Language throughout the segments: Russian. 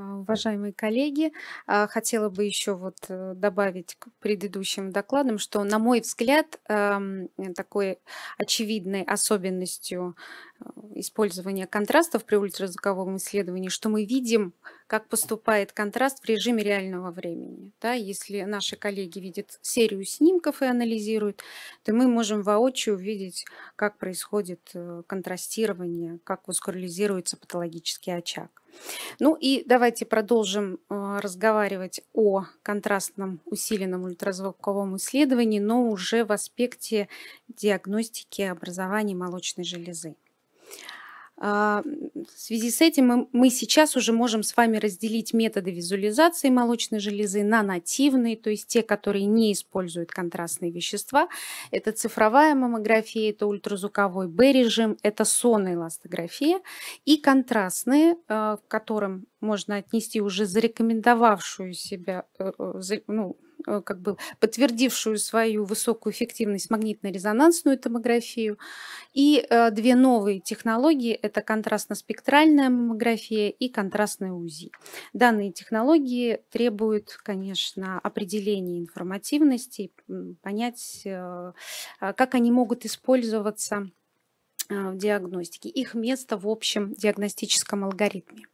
А, уважаемые коллеги, а, хотела бы еще вот э, добавить к предыдущим докладам, что, на мой взгляд, эм, такой очевидной особенностью использования контрастов при ультразвуковом исследовании, что мы видим, как поступает контраст в режиме реального времени. Да, если наши коллеги видят серию снимков и анализируют, то мы можем воочию увидеть, как происходит э, контрастирование, как воскурализируется патологический очаг. Ну и давайте продолжим э, разговаривать о контрастном усиленном ультразвуковом исследовании, но уже в аспекте диагностики образования молочной железы. А, в связи с этим мы сейчас уже можем с вами разделить методы визуализации молочной железы на нативные, то есть те, которые не используют контрастные вещества. Это цифровая маммография, это ультразвуковой b режим это сонная сонноэластография и контрастные, а, к которым можно отнести уже зарекомендовавшую себя, э, э, ну, Э, как бы подтвердившую свою высокую эффективность магнитно-резонансную томографию. И э, две новые технологии – это контрастно-спектральная маммография и контрастная УЗИ. Данные технологии требуют, конечно, определения информативности, понять, э, а как они могут использоваться в диагностике, их место в общем диагностическом алгоритме.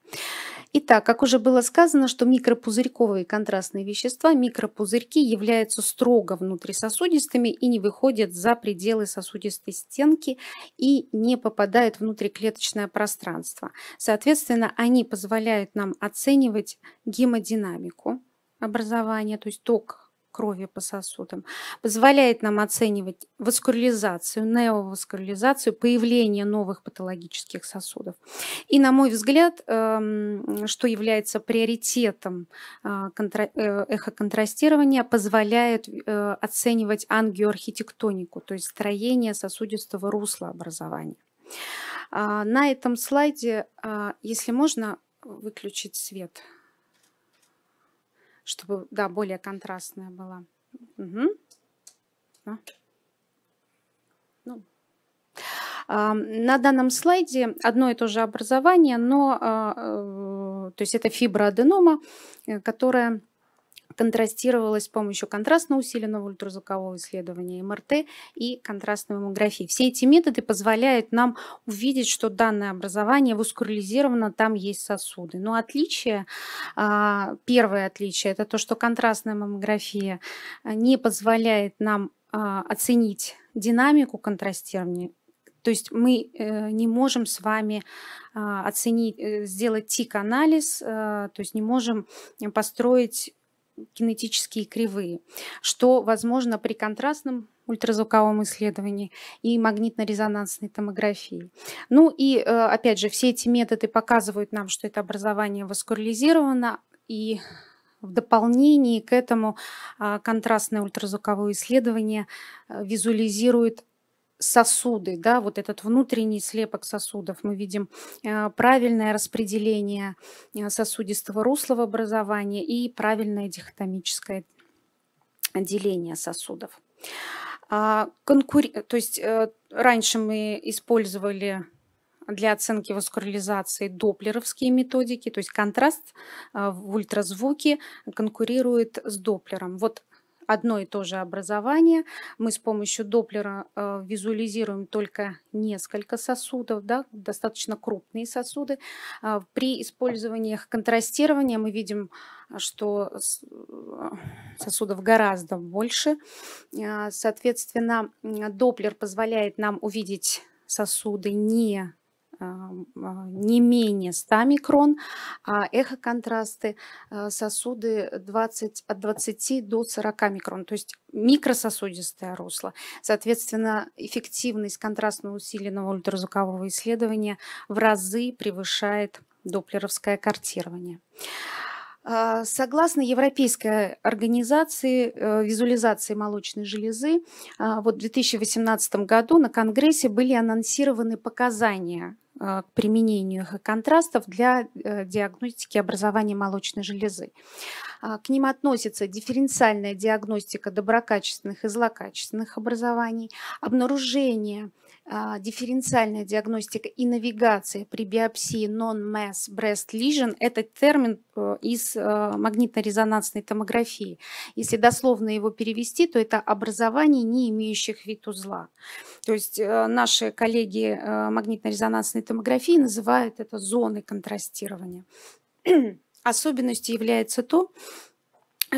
Итак, как уже было сказано, что микропузырьковые контрастные вещества, микропузырьки являются строго внутрисосудистыми и не выходят за пределы сосудистой стенки и не попадают внутриклеточное пространство. Соответственно, они позволяют нам оценивать гемодинамику образования, то есть ток крови по сосудам, позволяет нам оценивать васкуляризацию, неоваскуляризацию, появление новых патологических сосудов. И, на мой взгляд, эм, что является приоритетом э, э, эхоконтрастирования, позволяет э, оценивать ангиоархитектонику, то есть строение сосудистого русла образования. А, на этом слайде, а, если можно, выключить свет чтобы, да, более контрастная была. Угу. Да. Ну. А, на данном слайде одно и то же образование, но, а, э, то есть это фибра аденома, э, которая контрастировалось с помощью контрастно усиленного ультразвукового исследования МРТ и контрастной маммографии. Все эти методы позволяют нам увидеть, что данное образование воскурализировано, там есть сосуды. Но отличие, а, первое отличие, это то, что контрастная маммография а, не позволяет нам а, оценить динамику контрастирования, то есть мы э, не можем с вами оценить, э, сделать тик-анализ, э, то есть не можем построить кинетические кривые, что возможно при контрастном ультразвуковом исследовании и магнитно-резонансной томографии. Ну и, э, опять же, все эти методы показывают нам, что это образование васкуляризировано, и в дополнении к этому а, контрастное ультразвуковое исследование э, визуализирует сосуды, да, вот этот внутренний слепок сосудов, мы видим э, правильное распределение э, сосудистого русла в образовании и правильное дихотомическое деление сосудов. А, Конкур... То есть э, раньше мы использовали для оценки васкуляризации доплеровские методики, то есть контраст в ультразвуке конкурирует с доплером. Вот одно и то же образование. Мы с помощью Доплера э, визуализируем только несколько сосудов, да, достаточно крупные сосуды. А, при использовании контрастирования мы видим, что э, сосудов гораздо больше. А, соответственно, Доплер позволяет нам увидеть сосуды не а, не менее 100 микрон, а эхоконтрасты а, сосуды 20, от 20 до 40 микрон, то есть микрососудистое русло. Соответственно, эффективность контрастно усиленного ультразвукового исследования в разы превышает доплеровское картирование. А, согласно Европейской организации э, визуализации молочной железы, вот в 2018 году на Конгрессе были анонсированы показания а, к применению контрастов для э, диагностики образования молочной железы. А, к ним относится дифференциальная диагностика доброкачественных и злокачественных образований, обнаружение, а, дифференциальная диагностика и навигация при биопсии non-mass breast lesion – это термин э, из э, магнитно-резонансной томографии. Если дословно его перевести, то это образование, не имеющих вид узла. То есть э, наши коллеги магнитно-резонансной томографии называют это зоны контрастирования. Особенностью является то,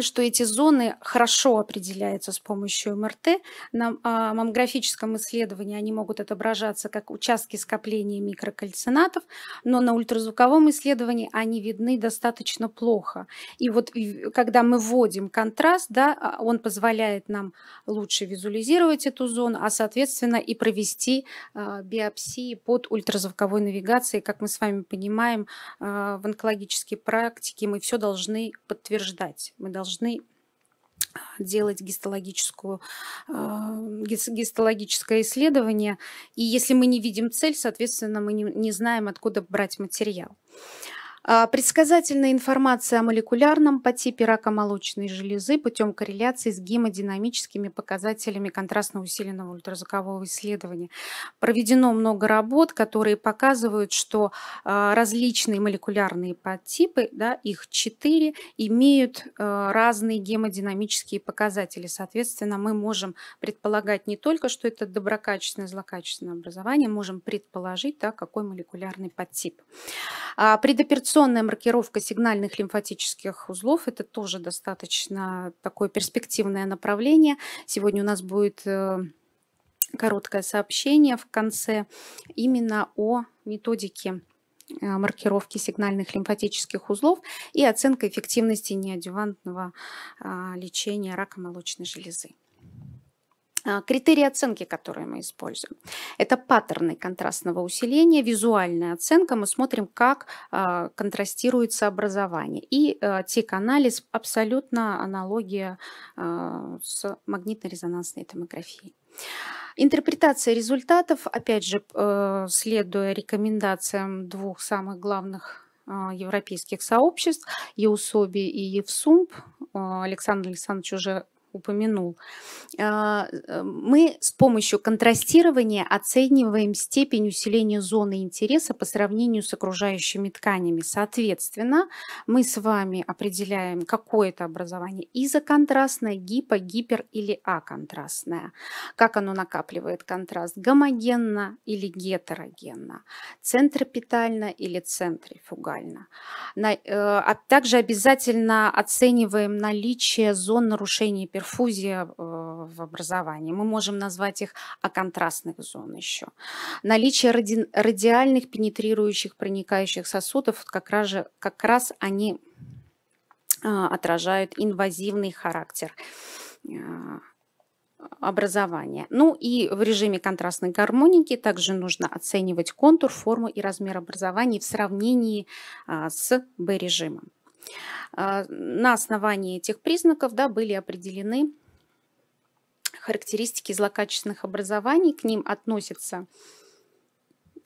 что эти зоны хорошо определяются с помощью МРТ. На а, маммографическом исследовании они могут отображаться как участки скопления микрокальцинатов, но на ультразвуковом исследовании они видны достаточно плохо. И вот когда мы вводим контраст, да, а, он позволяет нам лучше визуализировать эту зону, а соответственно и провести а, биопсии под ультразвуковой навигацией. Как мы с вами понимаем, в онкологической практике мы все должны подтверждать. Мы должны а, делать гистологическую, а, гистологическое исследование. И если мы не видим цель, соответственно, мы не, не знаем, откуда брать материал. А, предсказательная информация о молекулярном по типе рака молочной железы путем корреляции с гемодинамическими показателями контрастно-усиленного ультразвукового исследования. Проведено много работ, которые показывают, что а, различные молекулярные подтипы, да, их четыре, имеют а, разные гемодинамические показатели. Соответственно, мы можем предполагать не только, что это доброкачественное, злокачественное образование, можем предположить, да, какой молекулярный подтип. Предоперационный Инъекционная маркировка сигнальных лимфатических узлов – это тоже достаточно такое перспективное направление. Сегодня у нас будет э, короткое сообщение в конце именно о методике э, маркировки сигнальных лимфатических узлов и оценка эффективности неодевантного а, лечения рака молочной железы. А, критерии оценки, которые мы используем, это паттерны контрастного усиления, визуальная оценка. Мы смотрим, как а, контрастируется образование. И а, тик-анализ абсолютно аналогия с магнитно-резонансной томографией. Интерпретация результатов, опять же, э, следуя рекомендациям двух самых главных европейских сообществ, ЕУСОБИ и ЕВСУМП. Александр Александрович уже упомянул. А, э, мы с помощью контрастирования оцениваем степень усиления зоны интереса по сравнению с окружающими тканями. Соответственно, мы с вами определяем, какое это образование изоконтрастное, гипо, гипер или аконтрастное. Как оно накапливает контраст, гомогенно или гетерогенно, центропитально или центрифугально. Э, а также обязательно оцениваем наличие зон нарушения перфузия э, в образовании. Мы можем назвать их оконтрастных зон еще. Наличие ради, радиальных пенетрирующих, проникающих сосудов, как раз, же, как раз они а, отражают инвазивный характер э, образования. Ну и в режиме контрастной гармоники также нужно оценивать контур, форму и размер образования в сравнении а, с Б режимом а, на основании этих признаков да, были определены характеристики злокачественных образований. К ним относятся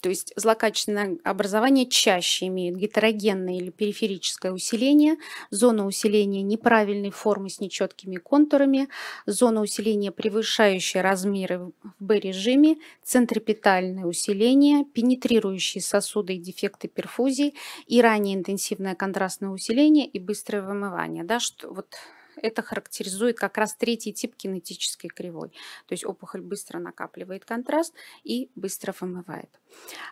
то есть злокачественное образование чаще имеет гетерогенное или периферическое усиление, зона усиления неправильной формы с нечеткими контурами, зона усиления, превышающая размеры в б режиме центрипетальное усиление, пенетрирующие сосуды и дефекты перфузии и ранее интенсивное контрастное усиление и быстрое вымывание. Да, что, вот это характеризует как раз третий тип кинетической кривой. То есть опухоль быстро накапливает контраст и быстро вымывает.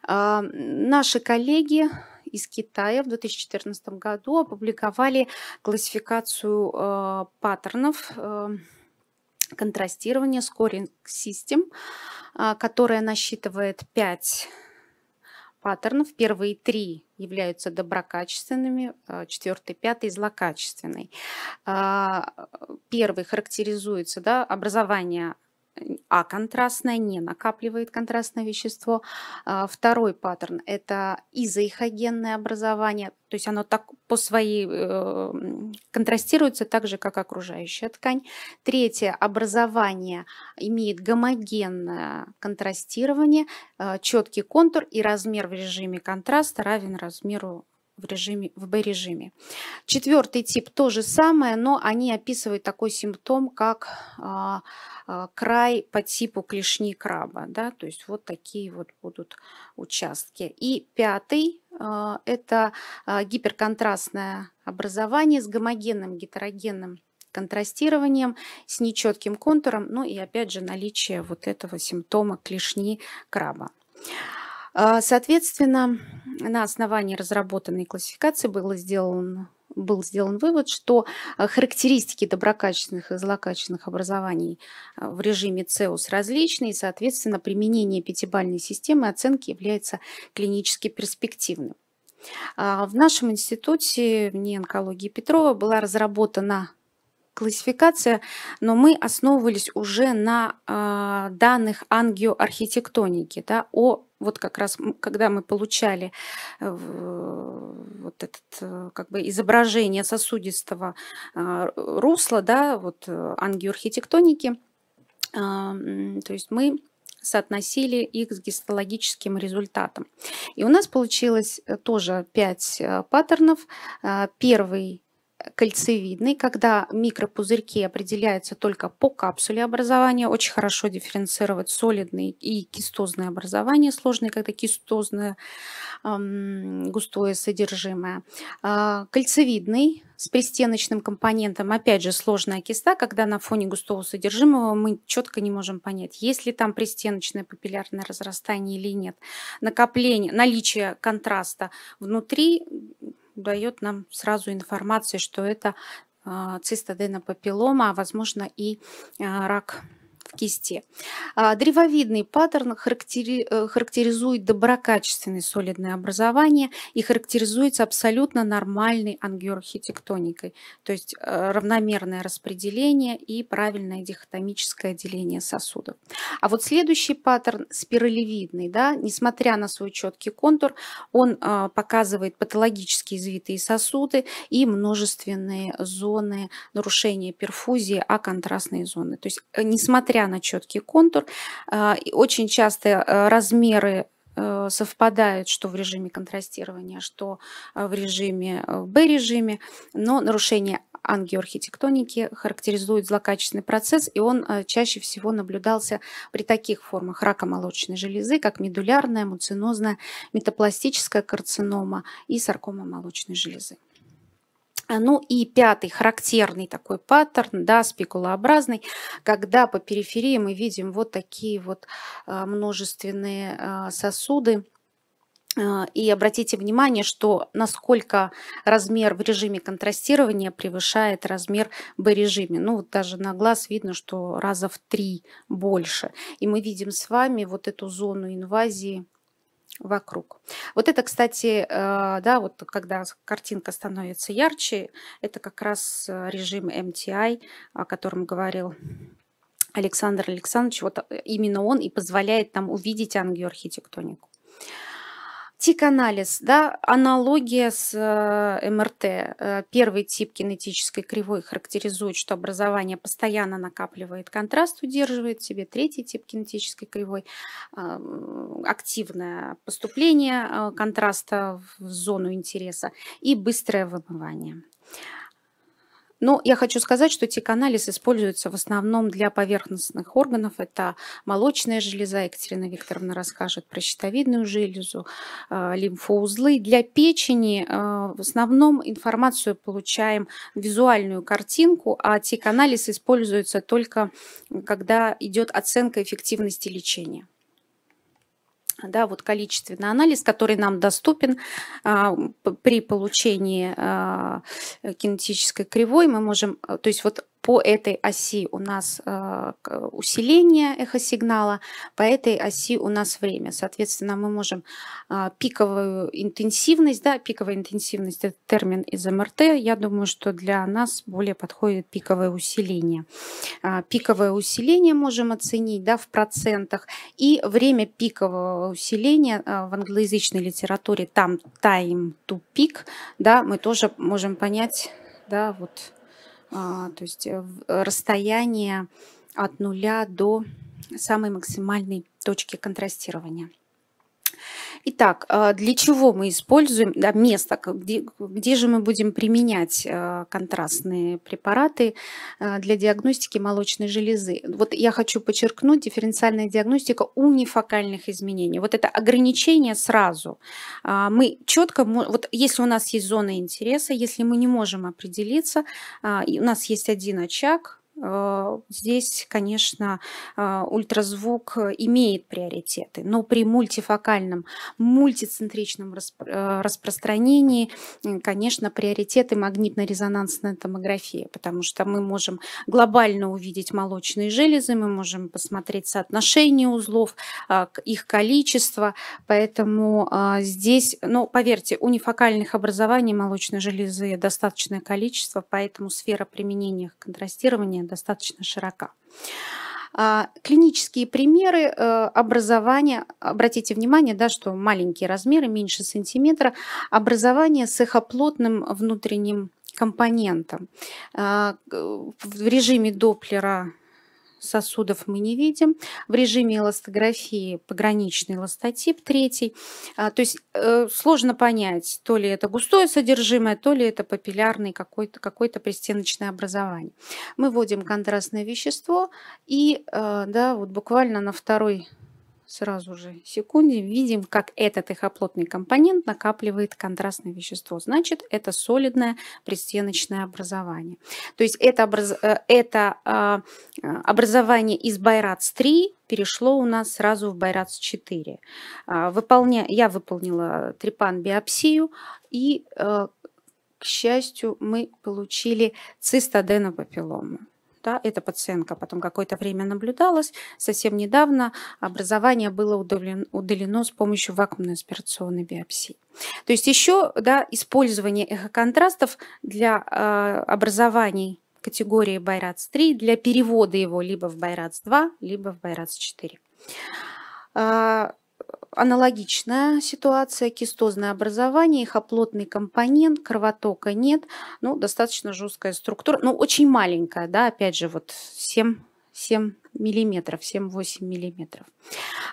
А, наши коллеги из Китая в 2014 году опубликовали классификацию а, паттернов а, контрастирования scoring system, которая насчитывает 5 паттернов. Первые три являются доброкачественными, а, четвертый, пятый – злокачественный. А, первый характеризуется да, образование а контрастное не накапливает контрастное вещество. А второй паттерн – это изоихогенное образование, то есть оно так по своей э, контрастируется так же, как окружающая ткань. Третье – образование имеет гомогенное контрастирование, э, четкий контур и размер в режиме контраста равен размеру в режиме в б режиме Четвертый тип то же самое, но они описывают такой симптом, как а, а, край по типу клешни краба. Да? То есть вот такие вот будут участки. И пятый а, – это а, гиперконтрастное образование с гомогенным, гетерогенным контрастированием, с нечетким контуром, ну и опять же наличие вот этого симптома клешни краба. А, соответственно, на основании разработанной классификации было сделан, был сделан вывод, что а, характеристики доброкачественных и злокачественных образований а, в режиме ЦЕУС различны, и, соответственно, применение пятибальной системы оценки является клинически перспективным. В нашем институте НИИ онкологии Петрова была разработана классификация, но мы основывались уже на э, данных ангиоархитектоники, да, о вот как раз, когда мы получали э, вот этот э, как бы изображение сосудистого э, русла, да, вот э, ангиоархитектоники, э, то есть мы соотносили их с гистологическим результатом. И у нас получилось э, тоже 5 э, паттернов. Первый кольцевидный, когда микропузырьки определяются только по капсуле образования. Очень хорошо дифференцировать солидные и кистозные образования, сложные, когда кистозное эм, густое содержимое. А, кольцевидный с пристеночным компонентом, опять же, сложная киста, когда на фоне густого содержимого мы четко не можем понять, есть ли там пристеночное папиллярное разрастание или нет. Накопление, наличие контраста внутри дает нам сразу информацию, что это а, цистоденопапиллома, а возможно и а, рак в кисте а, Древовидный паттерн характери... Э, характеризует доброкачественное солидное образование и характеризуется абсолютно нормальной ангиорхитектоникой, то есть э, равномерное распределение и правильное дихотомическое деление сосудов. А вот следующий паттерн спиралевидный, да, несмотря на свой четкий контур, он э, показывает патологически извитые сосуды и множественные зоны нарушения перфузии, а контрастные зоны. То есть несмотря несмотря на четкий контур. А, очень часто э, размеры э, совпадают, что в режиме контрастирования, что э, в режиме B-режиме, но нарушение ангиоархитектоники характеризует злокачественный процесс, и он чаще всего наблюдался при таких формах рака молочной железы, как медулярная, муцинозная, метапластическая карцинома и саркома молочной железы. А, ну и пятый характерный такой паттерн, да, спикулообразный, когда по периферии мы видим вот такие вот а, множественные а, сосуды, и обратите внимание, что насколько размер в режиме контрастирования превышает размер в режиме. Ну, вот даже на глаз видно, что раза в три больше. И мы видим с вами вот эту зону инвазии вокруг. Вот это, кстати, э, да, вот когда картинка становится ярче, это как раз э, режим MTI, эм о котором говорил Александр Александрович. Вот э, именно он и позволяет нам увидеть ангиоархитектонику. архитектонику Тик-анализ, да, аналогия с э, МРТ. Э, первый тип кинетической кривой характеризует, что образование постоянно накапливает контраст, удерживает в себе. Третий тип кинетической кривой э, – активное поступление контраста в зону интереса и быстрое вымывание. Но ну, я хочу сказать, что тиканализ используется в основном для поверхностных органов. Это молочная железа, Екатерина Викторовна расскажет про щитовидную железу, э, лимфоузлы. Для печени э, в основном информацию получаем визуальную картинку, а тиканализ используется только когда идет оценка эффективности лечения да, вот количественный анализ, который нам доступен а, при получении а, кинетической кривой, мы можем, а, то есть вот по этой оси у нас э, усиление эхосигнала, по этой оси у нас время. Соответственно, мы можем а, пиковую интенсивность, да, пиковая интенсивность – это термин из МРТ, я думаю, что для нас более подходит пиковое усиление. А, пиковое усиление можем оценить да, в процентах, и время пикового усиления а, в англоязычной литературе, там time to peak, да, мы тоже можем понять, да, вот а, то есть э, э, расстояние от нуля до самой максимальной точки контрастирования. Итак, а, для чего мы используем да, место, где, где же мы будем применять а, контрастные препараты а, для диагностики молочной железы? Вот я хочу подчеркнуть, дифференциальная диагностика унифокальных изменений. Вот это ограничение сразу. Мы четко, вот если у нас есть зона интереса, если мы не можем определиться, у нас есть один очаг, Э, здесь, конечно, э, ультразвук э, имеет приоритеты, но при мультифокальном, мультицентричном распро распространении, конечно, приоритеты магнитно-резонансная томография, потому что мы можем глобально увидеть молочные железы, мы можем посмотреть соотношение узлов, а, их количество, поэтому а, здесь, ну, поверьте, у нефокальных образований молочной железы достаточное количество, поэтому сфера применения контрастирования достаточно широка. А, клинические примеры э, образования, обратите внимание, да, что маленькие размеры, меньше сантиметра, образование с эхоплотным внутренним компонентом. А, в режиме Доплера сосудов мы не видим. В режиме эластографии пограничный эластотип третий. А, то есть э, сложно понять, то ли это густое содержимое, то ли это папиллярный какой-то какой пристеночное образование. Мы вводим контрастное вещество и э, да, вот буквально на второй сразу же секунде видим, как этот эхоплотный компонент накапливает контрастное вещество. Значит, это солидное предстеночное образование. То есть это, образ... Э, это а, э, образование из Байрац-3 перешло у нас сразу в Байрац-4. А, выполня... Я выполнила трипан биопсию и, э, к счастью, мы получили цистоденопапиллому да, эта пациентка потом какое-то время наблюдалась, совсем недавно образование было удалено, удалено с помощью вакуумной аспирационной биопсии. То есть еще да, использование эхоконтрастов для э, образований категории Байрац-3 для перевода его либо в Байрац-2, либо в Байрац-4 аналогичная ситуация, кистозное образование, их оплотный компонент, кровотока нет, ну, достаточно жесткая структура, но ну, очень маленькая, да, опять же, вот 7 7 миллиметров, 7-8 миллиметров.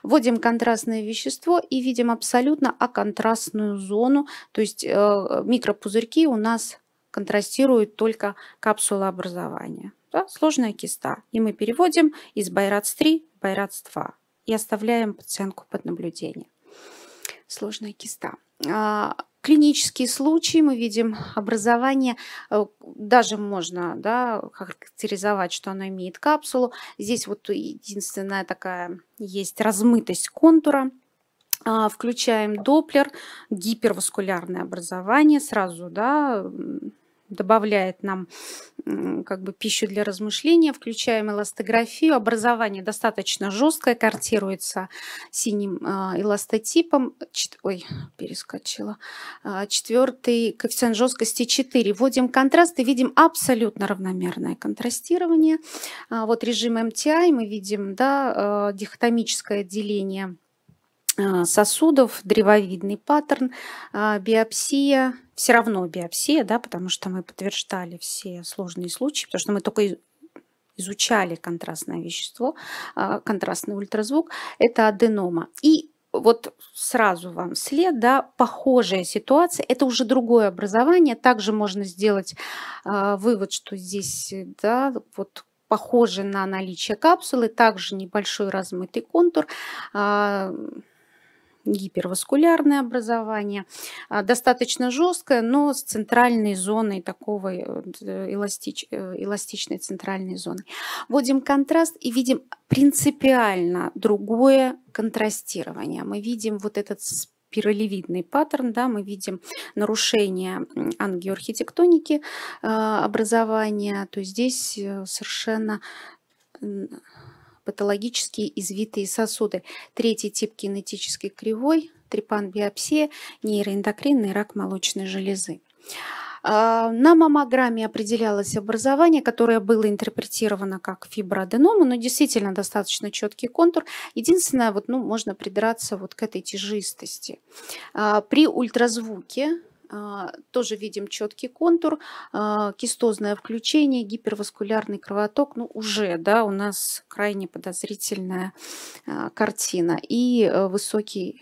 Вводим контрастное вещество и видим абсолютно аконтрастную зону, то есть э, микропузырьки у нас контрастируют только капсула образования. Да? Сложная киста. И мы переводим из Байрац-3 в Байрац-2 и оставляем пациентку под наблюдение. Сложная киста а, клинические случаи мы видим образование, э, даже можно да, характеризовать, что оно имеет капсулу. Здесь вот единственная такая есть размытость контура. А, включаем доплер, гиперваскулярное образование, сразу да, добавляет нам как бы пищу для размышления. Включаем эластографию. Образование достаточно жесткое, картируется синим э, эластотипом. Чет... Ой, перескочила. Э, четвертый коэффициент жесткости 4. Вводим контраст и видим абсолютно равномерное контрастирование. Э, вот режим MTI мы видим да, дихотомическое деление Э, сосудов, древовидный паттерн, а, биопсия, все равно биопсия, да, потому что мы подтверждали все сложные случаи, потому что мы только изучали контрастное вещество, а, контрастный ультразвук, это аденома. И вот сразу вам след, да, похожая ситуация, это уже другое образование, также можно сделать а, вывод, что здесь, да, вот похоже на наличие капсулы, также небольшой размытый контур, гиперваскулярное образование, а, достаточно жесткое, но с центральной зоной, такого э, э, эластич, э, эластичной центральной зоны. Вводим контраст и видим принципиально другое контрастирование. Мы видим вот этот спиралевидный паттерн, да, мы видим нарушение ангиоархитектоники а, образования, то здесь совершенно патологические извитые сосуды. Третий тип кинетической кривой – трепан-биопсия, нейроэндокринный рак молочной железы. А, на маммограмме определялось образование, которое было интерпретировано как фиброаденома, но действительно достаточно четкий контур. Единственное, вот, ну, можно придраться вот к этой тяжистости. А, при ультразвуке а, тоже видим четкий контур, а, кистозное включение, гиперваскулярный кровоток. Ну, уже, да, у нас крайне подозрительная а, картина. И э, высокий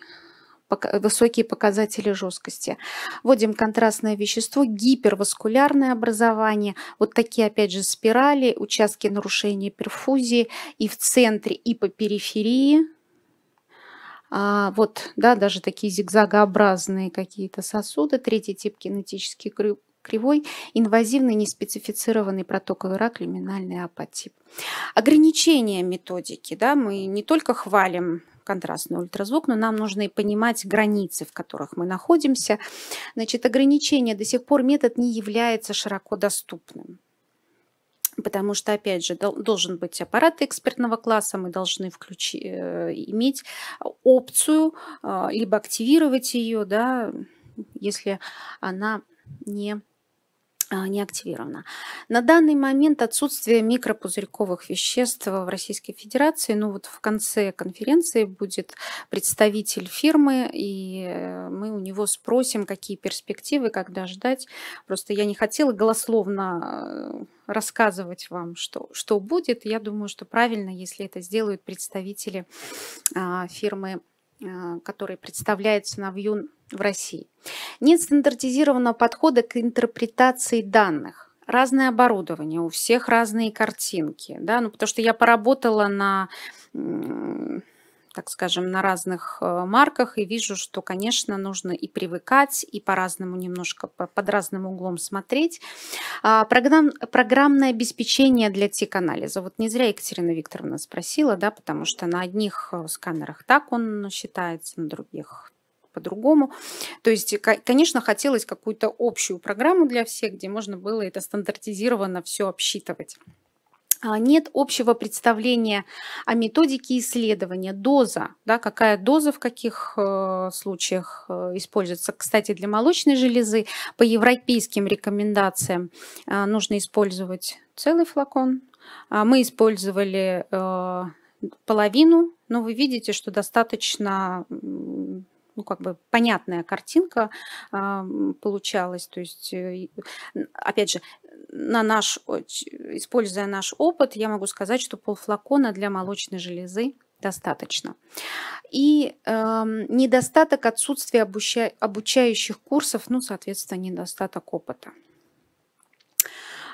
высокие показатели жесткости. Вводим контрастное вещество, гиперваскулярное образование, вот такие опять же спирали, участки нарушения перфузии и в центре, и по периферии а вот, да, даже такие зигзагообразные какие-то сосуды. Третий тип кинетический кривой, инвазивный неспецифицированный протоковый рак, лиминальный апотип. Ограничения методики. Да, мы не только хвалим контрастный ультразвук, но нам нужно и понимать границы, в которых мы находимся. Значит, ограничение до сих пор метод не является широко доступным потому что, опять же, должен быть аппарат экспертного класса, мы должны включи, э, иметь опцию, э, либо активировать ее, да, если она не а, не активирована. На данный момент отсутствие микропузырьковых веществ в Российской Федерации. Ну вот в конце конференции будет представитель фирмы, и э, мы у него спросим, какие перспективы, когда ждать. Просто я не хотела голословно э, рассказывать вам, что, что будет. Я думаю, что правильно, если это сделают представители а, фирмы, а, которые представляются на Вьюн в России. Нет стандартизированного подхода к интерпретации данных. Разное оборудование, у всех разные картинки. Да? Ну, потому что я поработала на так скажем, на разных э, марках и вижу, что, конечно, нужно и привыкать, и по-разному немножко, под разным углом смотреть. А, программ, программное обеспечение для тик-анализа. Вот не зря Екатерина Викторовна спросила, да, потому что на одних э, сканерах так он считается, на других по-другому. То есть, конечно, хотелось какую-то общую программу для всех, где можно было это стандартизированно все обсчитывать. А, нет общего представления о методике исследования, доза, да, какая доза в каких э, случаях э, используется. Кстати, для молочной железы по европейским рекомендациям э, нужно использовать целый флакон. а Мы использовали половину, но вы видите, что достаточно ну, как бы понятная картинка а, получалась. То есть, э, опять же, на наш, используя наш опыт, я могу сказать, что полфлакона для молочной железы достаточно. И э, недостаток отсутствия обуча, обучающих курсов, ну, соответственно, недостаток опыта.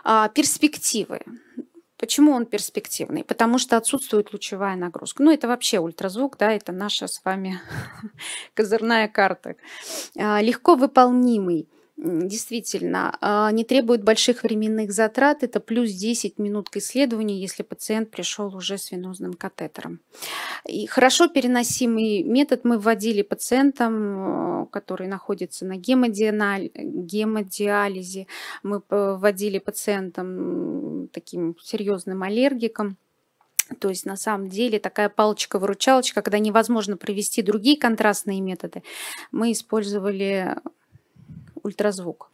А, перспективы. Почему он перспективный? Потому что отсутствует лучевая нагрузка. Ну, это вообще ультразвук, да, это наша с вами козырная карта. А, легко выполнимый действительно, а, не требует больших временных затрат. Это плюс 10 минут к исследованию, если пациент пришел уже с венозным катетером. И хорошо переносимый метод мы вводили пациентам, э, которые находятся на гемодиализе. Мы вводили пациентам таким серьезным аллергикам. То есть на самом деле такая палочка-выручалочка, когда невозможно провести другие контрастные методы, мы использовали ультразвук.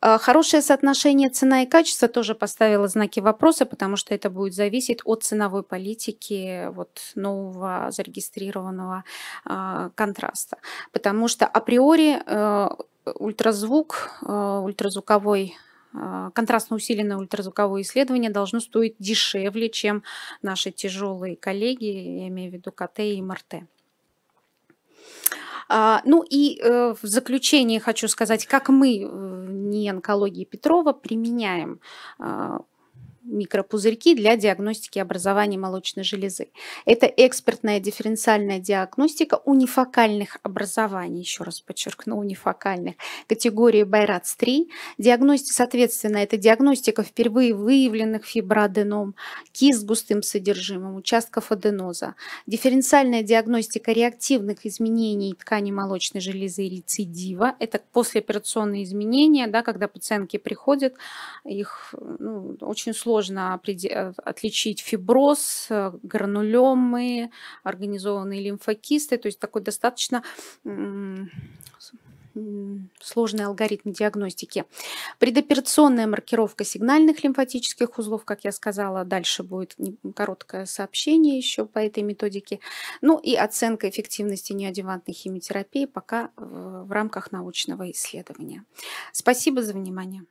А хорошее соотношение цена и качество тоже поставило знаки вопроса, потому что это будет зависеть от ценовой политики вот нового зарегистрированного а, контраста. Потому что априори э, ультразвук, э, ультразвуковой а, контрастно усиленное ультразвуковое исследование должно стоить дешевле, чем наши тяжелые коллеги, я имею в виду КТ и МРТ. А, ну и э, в заключение хочу сказать, как мы э, не онкологии Петрова применяем а, микропузырьки для диагностики образования молочной железы. Это экспертная дифференциальная диагностика унифокальных образований, еще раз подчеркну, унифокальных, категории Байрац-3. Диагностика, соответственно, это диагностика впервые выявленных фиброаденом, кист с густым содержимым, участков аденоза. Дифференциальная диагностика реактивных изменений ткани молочной железы рецидива. Это послеоперационные изменения, да, когда пациентки приходят, их ну, очень сложно сложно э, отличить фиброз, э, гранулемы, организованные лимфокисты. То есть такой достаточно сложный алгоритм диагностики. Предоперационная маркировка сигнальных лимфатических узлов, как я сказала, дальше будет короткое сообщение еще по этой методике. Ну и оценка эффективности неодевантной химиотерапии пока в рамках научного исследования. Спасибо за внимание.